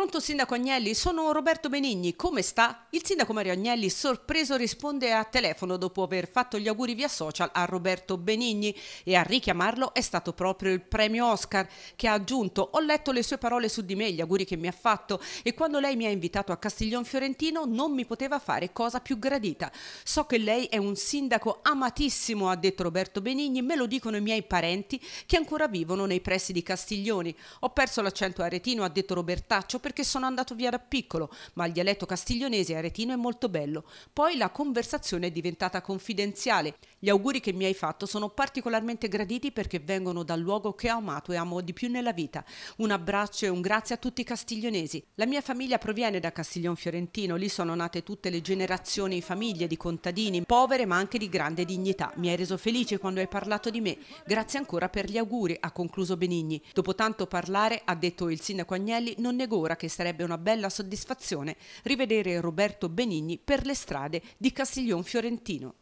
Pronto Sindaco Agnelli, sono Roberto Benigni, come sta? Il Sindaco Mario Agnelli sorpreso risponde a telefono dopo aver fatto gli auguri via social a Roberto Benigni e a richiamarlo è stato proprio il premio Oscar che ha aggiunto ho letto le sue parole su di me, gli auguri che mi ha fatto e quando lei mi ha invitato a Castiglion Fiorentino non mi poteva fare cosa più gradita. So che lei è un sindaco amatissimo, ha detto Roberto Benigni, me lo dicono i miei parenti che ancora vivono nei pressi di Castiglioni. Ho perso l'accento aretino, ha detto Robertaccio, perché sono andato via da piccolo, ma il dialetto castiglionese e aretino è molto bello. Poi la conversazione è diventata confidenziale. Gli auguri che mi hai fatto sono particolarmente graditi perché vengono dal luogo che ho amato e amo di più nella vita. Un abbraccio e un grazie a tutti i castiglionesi. La mia famiglia proviene da Castiglion Fiorentino, lì sono nate tutte le generazioni e famiglie di contadini, povere ma anche di grande dignità. Mi hai reso felice quando hai parlato di me. Grazie ancora per gli auguri, ha concluso Benigni. Dopo tanto parlare, ha detto il sindaco Agnelli, non negora ancora che sarebbe una bella soddisfazione rivedere Roberto Benigni per le strade di Castiglion Fiorentino.